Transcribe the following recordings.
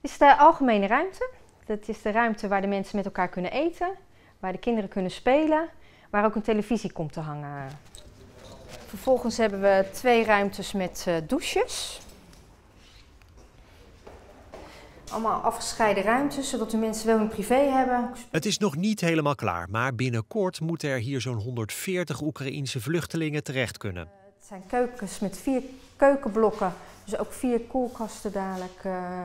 is de algemene ruimte. Dat is de ruimte waar de mensen met elkaar kunnen eten, waar de kinderen kunnen spelen, waar ook een televisie komt te hangen. Vervolgens hebben we twee ruimtes met eh, douches. Allemaal afgescheiden ruimtes, zodat de mensen wel hun privé hebben. Het is nog niet helemaal klaar, maar binnenkort moeten er hier zo'n 140 Oekraïense vluchtelingen terecht kunnen. het zijn keukens met vier keukenblokken, dus ook vier koelkasten dadelijk. Eh,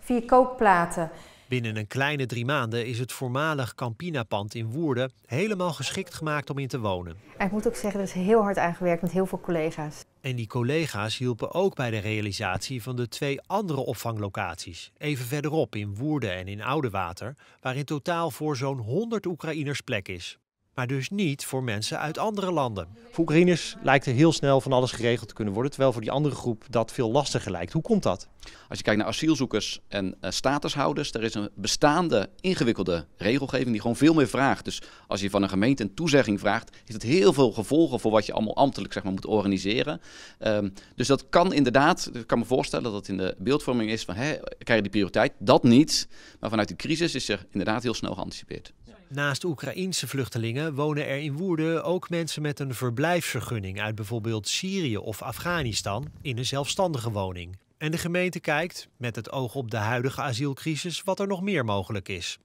vier kookplaten. Binnen een kleine drie maanden is het voormalig Campina-pand in Woerden helemaal geschikt gemaakt om in te wonen. ik moet ook zeggen, er is heel hard aangewerkt met heel veel collega's. En die collega's hielpen ook bij de realisatie van de twee andere opvanglocaties. Even verderop in Woerden en in Oudewater, waar in totaal voor zo'n 100 Oekraïners plek is maar dus niet voor mensen uit andere landen. Voor Oekraïners lijkt er heel snel van alles geregeld te kunnen worden, terwijl voor die andere groep dat veel lastiger lijkt. Hoe komt dat? Als je kijkt naar asielzoekers en uh, statushouders, er is een bestaande ingewikkelde regelgeving die gewoon veel meer vraagt. Dus als je van een gemeente een toezegging vraagt, heeft het heel veel gevolgen voor wat je allemaal ambtelijk zeg maar, moet organiseren. Ehm, dus dat kan inderdaad, ik kan me voorstellen dat het in de beeldvorming is van, hé, krijg je die prioriteit? Dat niet, maar vanuit die crisis is er inderdaad heel snel geanticipeerd. Naast Oekraïense vluchtelingen wonen er in Woerden ook mensen met een verblijfsvergunning uit bijvoorbeeld Syrië of Afghanistan in een zelfstandige woning. En de gemeente kijkt, met het oog op de huidige asielcrisis, wat er nog meer mogelijk is.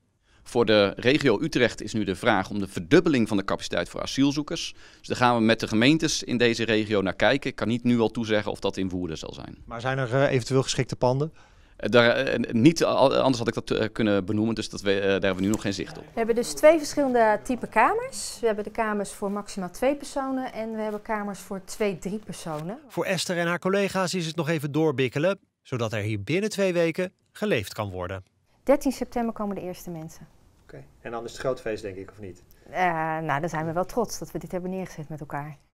Voor de regio Utrecht is nu de vraag om de verdubbeling van de capaciteit voor asielzoekers. Dus daar gaan we met de gemeentes in deze regio naar kijken. Ik kan niet nu al toezeggen of dat in Woerden zal zijn. Maar zijn er eh, eventueel geschikte panden? Eh, daar, eh, niet, anders had ik dat eh, kunnen benoemen, dus dat we, daar hebben we nu nog geen zicht op. We hebben dus twee verschillende type kamers. We hebben de kamers voor maximaal twee personen en we hebben kamers voor twee, drie personen. Voor Esther en haar collega's is het nog even doorbikkelen, zodat er hier binnen twee weken geleefd kan worden. 13 september komen de eerste mensen. Oké, en dan is het grootfeest denk ik, of niet? nou, dan zijn we wel trots dat we dit hebben neergezet met elkaar.